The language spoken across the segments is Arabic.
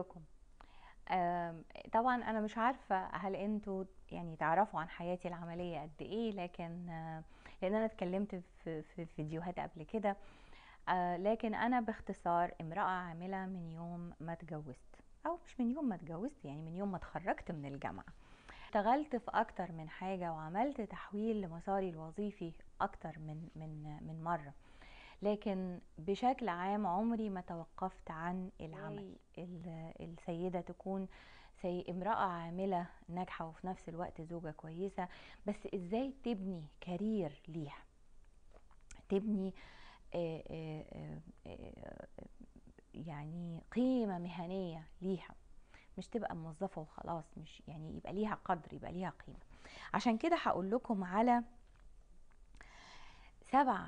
لكم طبعا انا مش عارفه هل انتوا يعني تعرفوا عن حياتي العمليه قد ايه لكن لان انا اتكلمت في, في فيديوهات قبل كده آه، لكن انا باختصار امراه عامله من يوم ما اتجوزت او مش من يوم ما اتجوزت يعني من يوم ما اتخرجت من الجامعه اشتغلت في اكتر من حاجه وعملت تحويل لمساري الوظيفي اكتر من من من مره لكن بشكل عام عمري ما توقفت عن العمل السيدة تكون زي امرأة عاملة ناجحة وفي نفس الوقت زوجة كويسة بس ازاي تبني كارير ليها تبني يعني قيمة مهنية ليها مش تبقى موظفة وخلاص مش يعني يبقى ليها قدر يبقى ليها قيمة عشان كده هقول لكم على سبع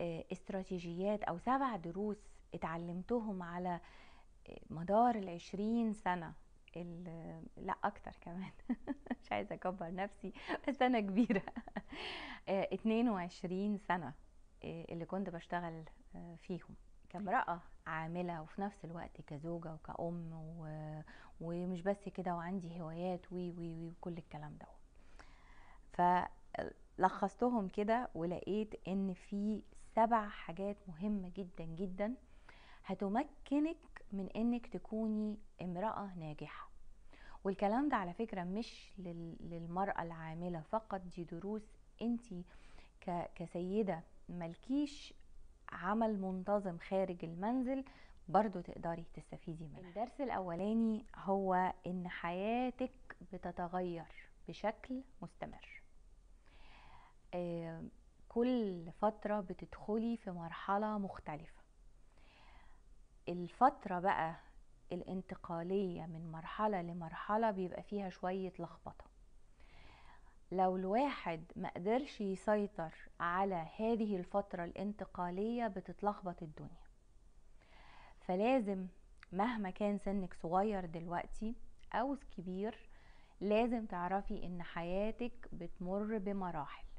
آه، استراتيجيات او سبع دروس اتعلمتهم على آه، مدار العشرين سنة لا اكتر كمان مش عايزه اكبر نفسي بس انا كبيره 22 آه، سنه اللي كنت بشتغل فيهم طيب. كامرأة عاملة وفي نفس الوقت كزوجة وكأم ومش بس كده وعندي هوايات وي وي وي وكل الكلام ده فلخصتهم كده ولقيت ان في سبع حاجات مهمة جدا جدا هتمكنك من انك تكوني امرأة ناجحة والكلام ده على فكرة مش للمرأة العاملة فقط دي دروس انت كسيدة ملكيش عمل منتظم خارج المنزل برضو تقدري تستفيدي منها الدرس الأولاني هو إن حياتك بتتغير بشكل مستمر آه، كل فترة بتدخلي في مرحلة مختلفة الفترة بقى الانتقالية من مرحلة لمرحلة بيبقى فيها شوية لخبطة لو الواحد مقدرش يسيطر على هذه الفترة الانتقالية بتتلخبط الدنيا فلازم مهما كان سنك صغير دلوقتي او كبير لازم تعرفي ان حياتك بتمر بمراحل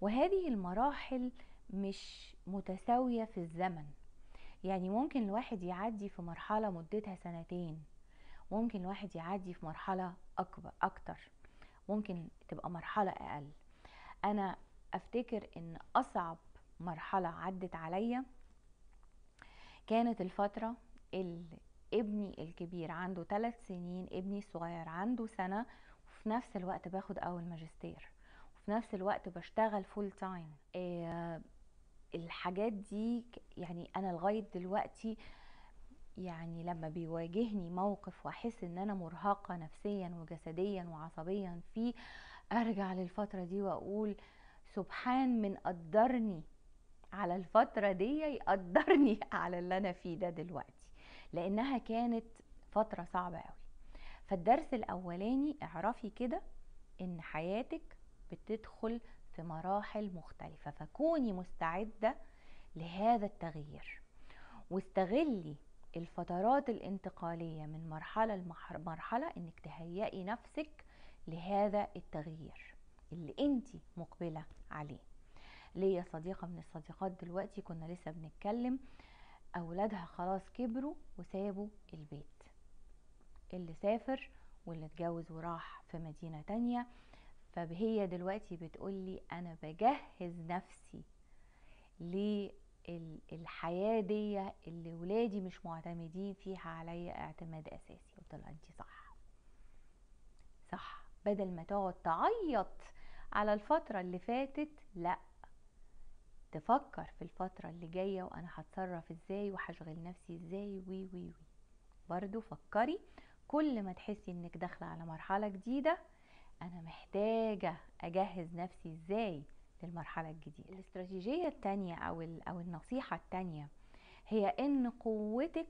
وهذه المراحل مش متساوية في الزمن يعني ممكن الواحد يعدي في مرحلة مدتها سنتين ممكن الواحد يعدي في مرحلة أكبر أكتر ممكن تبقى مرحلة أقل أنا أفتكر إن أصعب مرحلة عدت عليا كانت الفترة اللي ابني الكبير عنده ثلاث سنين ابني الصغير عنده سنة وفي نفس الوقت باخد أول ماجستير في نفس الوقت بشتغل فول تايم آه، الحاجات دي يعني انا لغايه دلوقتي يعني لما بيواجهني موقف واحس ان انا مرهقه نفسيا وجسديا وعصبيا فيه ارجع للفتره دي واقول سبحان من قدرني على الفتره دي يقدرني على اللي انا فيه ده دلوقتي لانها كانت فتره صعبه قوي فالدرس الاولاني اعرفي كده ان حياتك بتدخل في مراحل مختلفة فكوني مستعدة لهذا التغيير واستغلي الفترات الانتقالية من مرحلة لمرحلة انك تهيئي نفسك لهذا التغيير اللي انت مقبلة عليه ليا صديقة من الصديقات دلوقتي كنا لسه بنتكلم اولادها خلاص كبروا وسابوا البيت اللي سافر واللي اتجوز وراح في مدينة تانية فهي دلوقتي بتقولي انا بجهز نفسي للحياة دي اللي ولادي مش معتمدين فيها عليا اعتماد اساسي قلت لها انت صح صح بدل ما تقعد تعيط على الفترة اللي فاتت لا تفكر في الفترة اللي جاية وأنا هتصرف ازاي وهشغل نفسي ازاي وي وي وي برضو فكري كل ما تحسي انك داخلة على مرحلة جديدة انا محتاجه اجهز نفسي ازاي للمرحله الجديده الاستراتيجيه التانية او او النصيحه التانية هي ان قوتك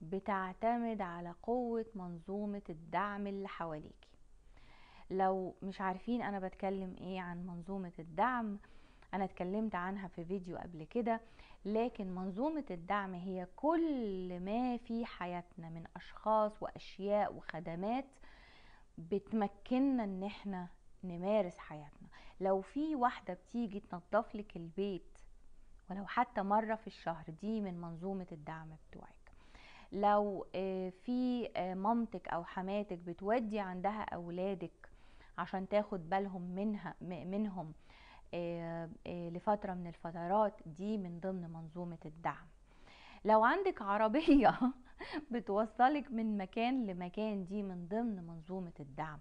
بتعتمد على قوه منظومه الدعم اللي حواليكي لو مش عارفين انا بتكلم ايه عن منظومه الدعم انا اتكلمت عنها في فيديو قبل كده لكن منظومه الدعم هي كل ما في حياتنا من اشخاص واشياء وخدمات بتمكننا ان احنا نمارس حياتنا لو في واحدة بتيجي تنظف لك البيت ولو حتى مرة في الشهر دي من منظومة الدعم بتوعك لو آه، في آه، مامتك او حماتك بتودي عندها اولادك عشان تاخد بالهم منها منهم آه، لفترة من الفترات دي من ضمن منظومة الدعم لو عندك عربية بتوصلك من مكان لمكان دي من ضمن منظومة الدعم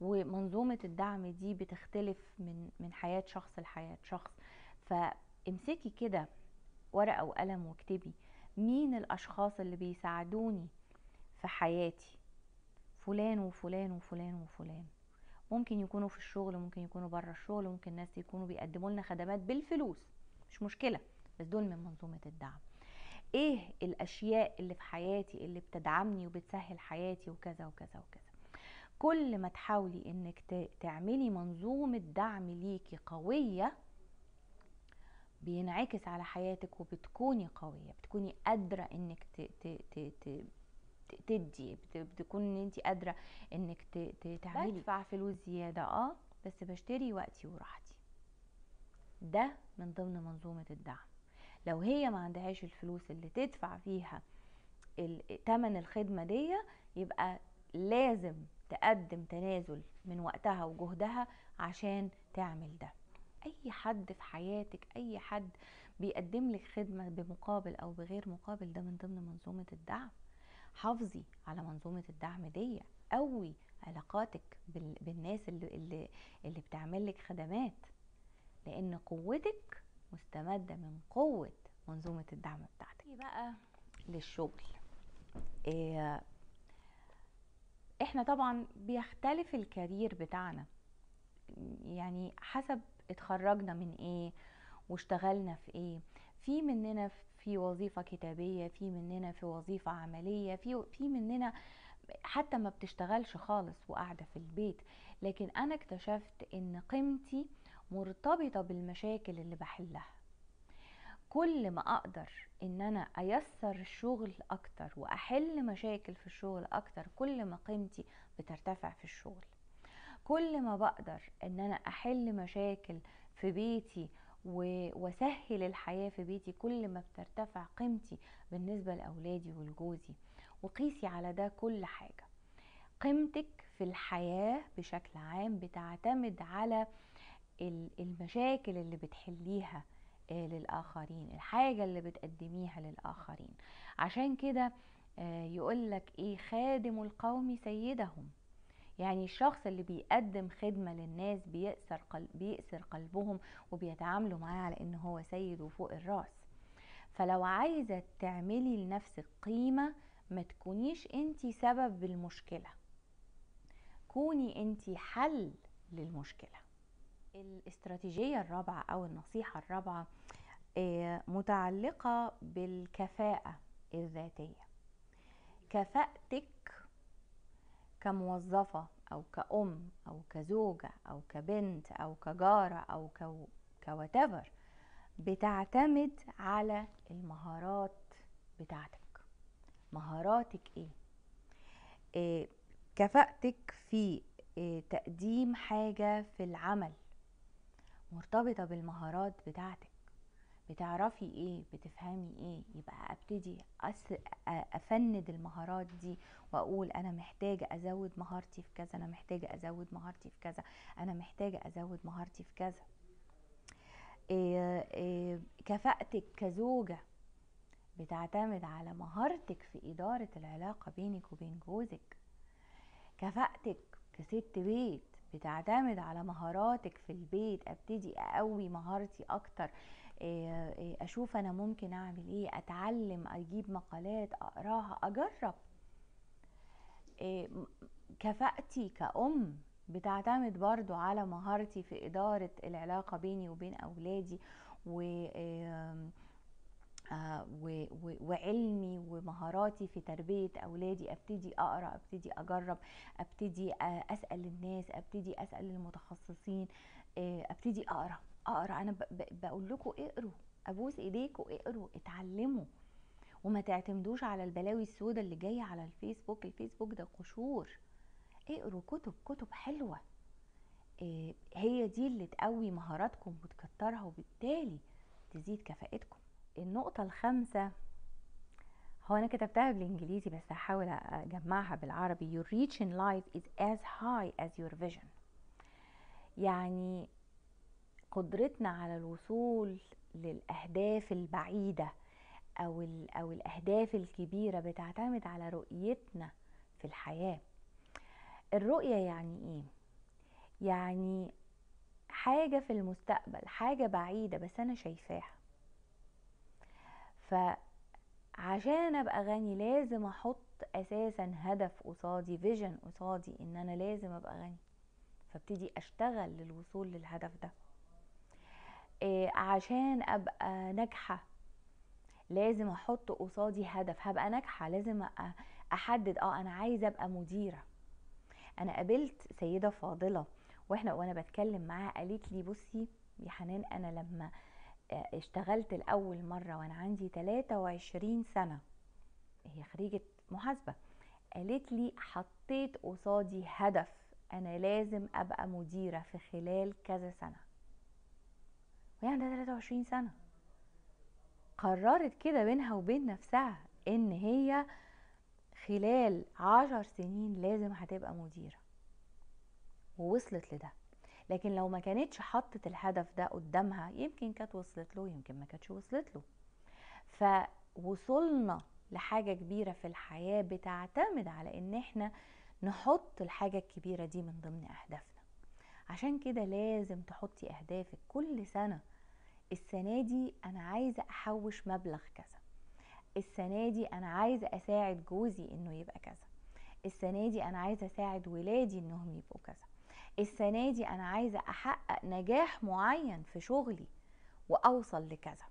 ومنظومة الدعم دي بتختلف من من حياة شخص لحياة شخص فامسكي كده ورقة وقلم واكتبي مين الأشخاص اللي بيساعدوني في حياتي فلان وفلان وفلان وفلان ممكن يكونوا في الشغل ممكن يكونوا بره الشغل ممكن ناس يكونوا بيقدموا لنا خدمات بالفلوس مش مشكلة بس دول من منظومة الدعم ايه الاشياء اللي في حياتي اللي بتدعمني وبتسهل حياتي وكذا وكذا وكذا كل ما تحاولي انك تعملي منظومة دعم ليكي قوية بينعكس على حياتك وبتكوني قوية بتكوني قادرة انك تدي بتكون ان انت قادرة انك تعملي بدفع فلوس زيادة اه بس بشتري وقتي وراحتي ده من ضمن منظومة الدعم لو هي ما عندهاش الفلوس اللي تدفع فيها تمن الخدمة دي يبقى لازم تقدم تنازل من وقتها وجهدها عشان تعمل ده اي حد في حياتك اي حد بيقدم لك خدمة بمقابل او بغير مقابل ده من ضمن منظومة الدعم حافظي على منظومة الدعم دي قوي علاقاتك بالناس اللي, اللي, اللي بتعمل لك خدمات لان قوتك مستمدة من قوة منظومة الدعم بتاعتك إيه بقى للشغل إيه احنا طبعا بيختلف الكارير بتاعنا يعني حسب اتخرجنا من ايه واشتغلنا في ايه في مننا في وظيفه كتابيه في مننا في وظيفه عمليه في في مننا حتى ما بتشتغلش خالص وقاعده في البيت لكن انا اكتشفت ان قيمتي مرتبطة بالمشاكل اللي بحلها كل ما اقدر ان انا ايسر الشغل اكتر واحل مشاكل في الشغل اكتر كل ما قيمتي بترتفع في الشغل كل ما بقدر ان انا احل مشاكل في بيتي واسهل الحياه في بيتي كل ما بترتفع قيمتي بالنسبه لاولادي ولجوزي وقيسي على ده كل حاجه قيمتك في الحياه بشكل عام بتعتمد على المشاكل اللي بتحليها آه، للآخرين الحاجة اللي بتقدميها للآخرين عشان كده آه، يقول لك ايه خادم القوم سيدهم يعني الشخص اللي بيقدم خدمة للناس بيأسر, قلب بيأسر قلبهم وبيتعاملوا معاه على ان هو سيد وفوق الراس فلو عايزة تعملي لنفسك قيمة ما تكونيش انتي سبب المشكلة كوني انتي حل للمشكله الاستراتيجية الرابعة أو النصيحة الرابعة آه، متعلقة بالكفاءة الذاتية كفاءتك كموظفة أو كأم أو كزوجة أو كبنت أو كجارة أو كواتيفر بتعتمد على المهارات بتاعتك مهاراتك إيه؟, إيه كفاءتك في إيه تقديم حاجة في العمل مرتبطة بالمهارات بتاعتك بتعرفي ايه بتفهمي ايه يبقى ابتدي افند المهارات دي واقول انا محتاجه ازود مهارتي في كذا انا محتاجه ازود مهارتي في كذا انا محتاجه ازود مهارتي في كذا إيه إيه كفاءتك كزوجه بتعتمد على مهارتك في اداره العلاقه بينك وبين جوزك كفاءتك كست بيت بتعتمد على مهاراتك في البيت ابتدي اقوي مهارتي اكتر آه، آه، اشوف انا ممكن اعمل ايه اتعلم اجيب مقالات اقراها اجرب آه، كفاءتي كأم بتعتمد برضو على مهارتي في إدارة العلاقة بيني وبين أولادي و آه، وعلمي ومهاراتي في تربية أولادي أبتدي أقرأ أبتدي أجرب أبتدي آه، أسأل الناس أبتدي أسأل المتخصصين آه، أبتدي أقرأ أقرأ أنا بقول لكم اقروا أبوس إيديكم اقروا اتعلموا وما تعتمدوش على البلاوي السودة اللي جاية على الفيسبوك الفيسبوك ده قشور اقروا كتب كتب حلوة هي دي اللي تقوي مهاراتكم وتكترها وبالتالي تزيد كفاءتكم النقطة الخامسة هو أنا كتبتها بالإنجليزي بس هحاول أجمعها بالعربي your reach in life is as high as your vision يعني قدرتنا على الوصول للأهداف البعيدة أو, أو الأهداف الكبيرة بتعتمد على رؤيتنا في الحياة الرؤية يعني إيه؟ يعني حاجة في المستقبل حاجة بعيدة بس أنا شايفاها فعشان ابقى غني لازم احط اساسا هدف قصادي فيجن قصادي ان انا لازم ابقى غني فابتدي اشتغل للوصول للهدف ده إيه عشان ابقى ناجحه لازم احط قصادي هدف هبقى ناجحه لازم احدد اه انا عايزه ابقى مديره انا قابلت سيده فاضله واحنا وانا بتكلم معاها قالت لي بصي يا حنان انا لما اشتغلت لأول مرة وأنا عندي 23 سنة هي خريجة محاسبة قالت لي حطيت قصادي هدف أنا لازم أبقى مديرة في خلال كذا سنة وهي عندها 23 سنة قررت كده بينها وبين نفسها إن هي خلال عشر سنين لازم هتبقى مديرة ووصلت لده لكن لو ما كانتش حطت الهدف ده قدامها يمكن كانت وصلت له يمكن ما كانتش وصلت له فوصلنا لحاجة كبيرة في الحياة بتعتمد على ان احنا نحط الحاجة الكبيرة دي من ضمن اهدافنا عشان كده لازم تحطي اهدافك كل سنة السنة دي انا عايزة احوش مبلغ كذا السنة دي انا عايزة اساعد جوزي انه يبقى كذا السنة دي انا عايزة اساعد ولادي انهم يبقوا كذا السنه دي انا عايزه احقق نجاح معين في شغلي واوصل لكذا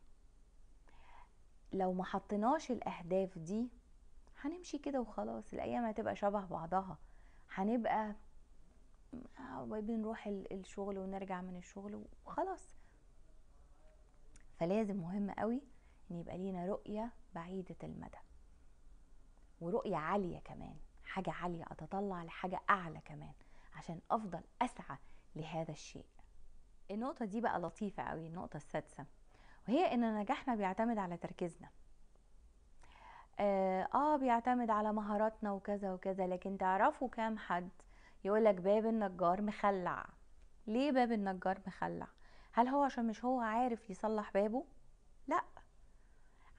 لو ما حطيناش الاهداف دي هنمشي كده وخلاص الايام هتبقى شبه بعضها هنبقى بنروح الشغل ونرجع من الشغل وخلاص فلازم مهم قوي ان يبقى لينا رؤية بعيدة المدى ورؤية عالية كمان حاجة عالية اتطلع لحاجة اعلى كمان عشان افضل اسعى لهذا الشيء النقطة دي بقى لطيفة قوي النقطة السادسة وهي ان نجاحنا بيعتمد على تركيزنا آه, اه بيعتمد على مهاراتنا وكذا وكذا لكن تعرفوا كام حد يقولك باب النجار مخلع ليه باب النجار مخلع هل هو عشان مش هو عارف يصلح بابه لا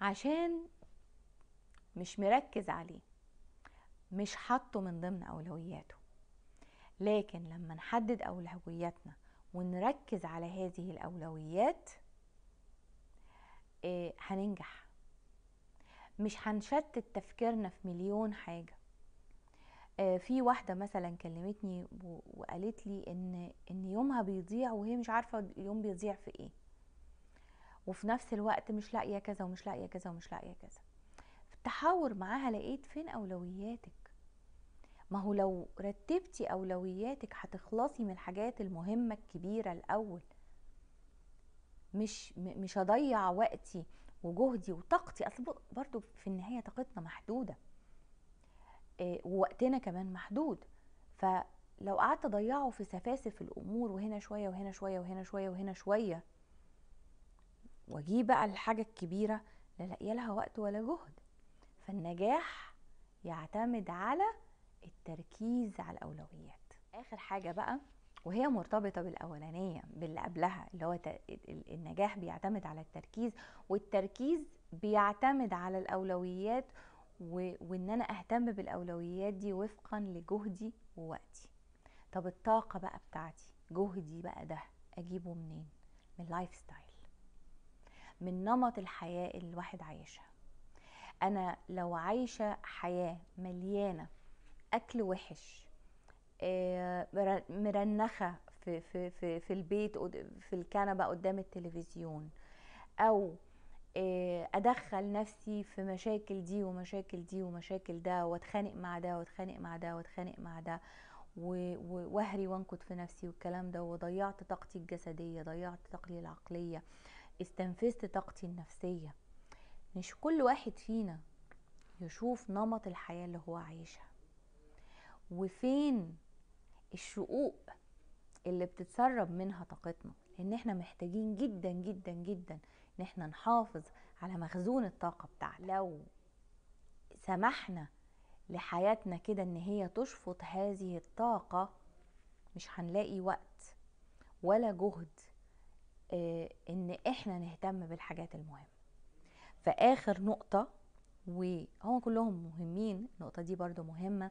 عشان مش مركز عليه مش حاطه من ضمن اولوياته لكن لما نحدد أولوياتنا ونركز على هذه الأولويات آه، هننجح مش هنشتت تفكيرنا في مليون حاجة آه، في واحدة مثلا كلمتني وقالت لي ان ان يومها بيضيع وهي مش عارفة اليوم بيضيع في ايه وفي نفس الوقت مش لاقية كذا ومش لاقية كذا ومش لاقية كذا في التحاور معاها لقيت فين اولوياتك ما هو لو رتبتي أولوياتك هتخلصي من الحاجات المهمة الكبيرة الأول مش مش هضيع وقتي وجهدي وطاقتي اصل برضو في النهايه طاقتنا محدوده آه، ووقتنا كمان محدود فلو قعدت اضيعه في سفاسف الامور وهنا شويه وهنا شويه وهنا شويه وهنا شويه واجيب بقى الحاجه الكبيره لا لاقيه لها وقت ولا جهد فالنجاح يعتمد على التركيز على الاولويات اخر حاجه بقى وهي مرتبطه بالاولانيه باللي قبلها اللي هو النجاح بيعتمد على التركيز والتركيز بيعتمد على الاولويات و... وان انا اهتم بالاولويات دي وفقا لجهدي ووقتي طب الطاقه بقى بتاعتي جهدي بقى ده اجيبه منين من اللايف ستايل من نمط الحياه اللي الواحد عايشها انا لو عايشه حياه مليانه اكل وحش آه، مرنخه في في في في البيت في الكنبه قدام التلفزيون او آه، ادخل نفسي في مشاكل دي ومشاكل دي ومشاكل ده واتخانق مع ده واتخانق مع ده واتخانق مع ده واهري وانكت في نفسي والكلام ده وضيعت طاقتي الجسديه ضيعت طاقتي العقليه استنفذت طاقتي النفسيه مش كل واحد فينا يشوف نمط الحياه اللي هو عايشها وفين الشقوق اللي بتتسرب منها طاقتنا لان احنا محتاجين جدا جدا جدا ان احنا نحافظ على مخزون الطاقة بتاعنا لو سمحنا لحياتنا كده ان هي تشفط هذه الطاقة مش هنلاقي وقت ولا جهد آه، ان احنا نهتم بالحاجات المهمة فاخر نقطة وهم كلهم مهمين النقطة دي برضو مهمة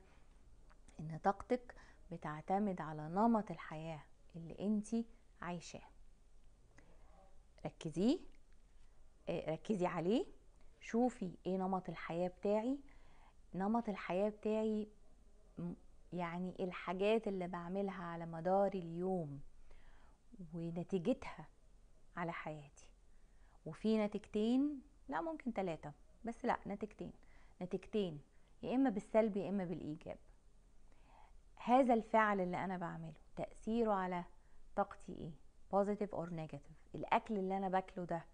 ان طاقتك بتعتمد على نمط الحياة اللي انت عايشاه ركزيه آه، ركزي عليه شوفي ايه نمط الحياة بتاعي نمط الحياة بتاعي يعني الحاجات اللي بعملها على مدار اليوم ونتيجتها على حياتي وفي نتيجتين لا ممكن ثلاثة بس لا نتيجتين نتيجتين يا اما بالسلب يا اما بالايجاب هذا الفعل اللي انا بعمله تاثيره على طاقتي ايه بوزيتيف اور نيجاتيف الاكل اللي انا باكله ده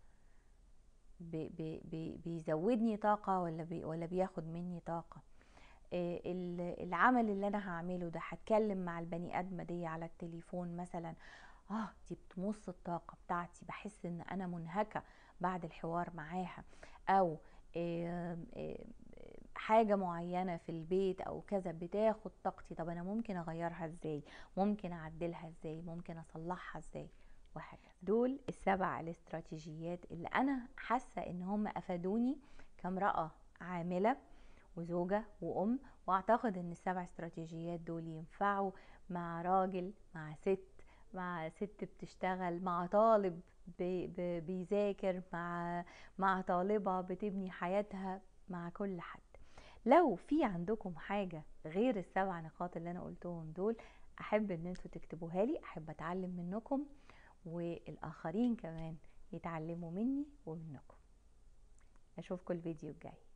بي بي بيزودني طاقه ولا بي ولا بياخد مني طاقه آه، العمل اللي انا هعمله ده هتكلم مع البني ادمه دي على التليفون مثلا اه دي بتمص الطاقه بتاعتي بحس ان انا منهكه بعد الحوار معاها او حاجه معينه في البيت او كذا بتاخد طاقتي طب انا ممكن اغيرها ازاي ممكن اعدلها ازاي ممكن اصلحها ازاي وهكذا دول السبع الاستراتيجيات اللي انا حاسه ان هم افادوني كامراه عامله وزوجة وأم وأعتقد أن السبع استراتيجيات دول ينفعوا مع راجل مع ست مع ست بتشتغل مع طالب بيذاكر مع مع طالبة بتبني حياتها مع كل حد لو في عندكم حاجة غير السبع نقاط اللي انا قلتهم دول احب ان انتوا تكتبوها لي احب اتعلم منكم والاخرين كمان يتعلموا مني ومنكم اشوفكم الفيديو الجاي